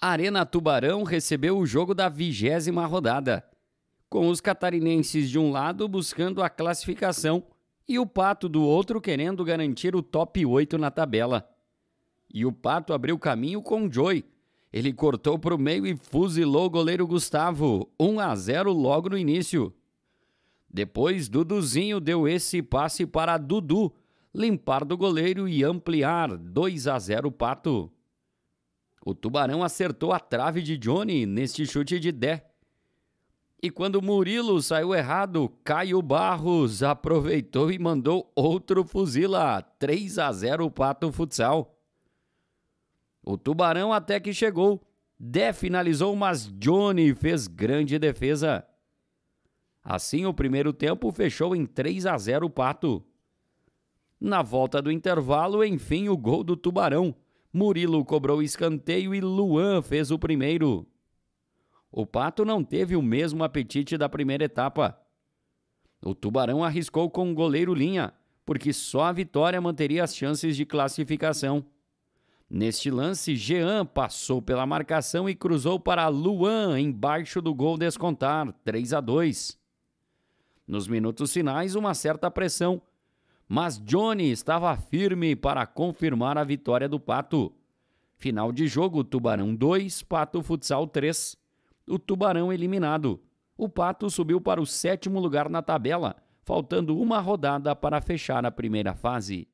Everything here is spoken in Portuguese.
Arena Tubarão recebeu o jogo da vigésima rodada, com os catarinenses de um lado buscando a classificação e o Pato do outro querendo garantir o top 8 na tabela. E o Pato abriu caminho com o Joy. Ele cortou para o meio e fuzilou o goleiro Gustavo, 1 a 0 logo no início. Depois, Duduzinho deu esse passe para Dudu, limpar do goleiro e ampliar 2 a 0 o Pato. O Tubarão acertou a trave de Johnny neste chute de Dé. E quando Murilo saiu errado, Caio Barros aproveitou e mandou outro fuzila. 3 a 0 o Pato Futsal. O Tubarão até que chegou. Dé finalizou, mas Johnny fez grande defesa. Assim, o primeiro tempo fechou em 3 a 0 o Pato. Na volta do intervalo, enfim, o gol do Tubarão. Murilo cobrou escanteio e Luan fez o primeiro. O Pato não teve o mesmo apetite da primeira etapa. O Tubarão arriscou com o goleiro Linha, porque só a vitória manteria as chances de classificação. Neste lance, Jean passou pela marcação e cruzou para Luan embaixo do gol descontar, 3 a 2. Nos minutos finais, uma certa pressão mas Johnny estava firme para confirmar a vitória do Pato. Final de jogo: Tubarão 2, Pato Futsal 3. O Tubarão eliminado. O Pato subiu para o sétimo lugar na tabela, faltando uma rodada para fechar a primeira fase.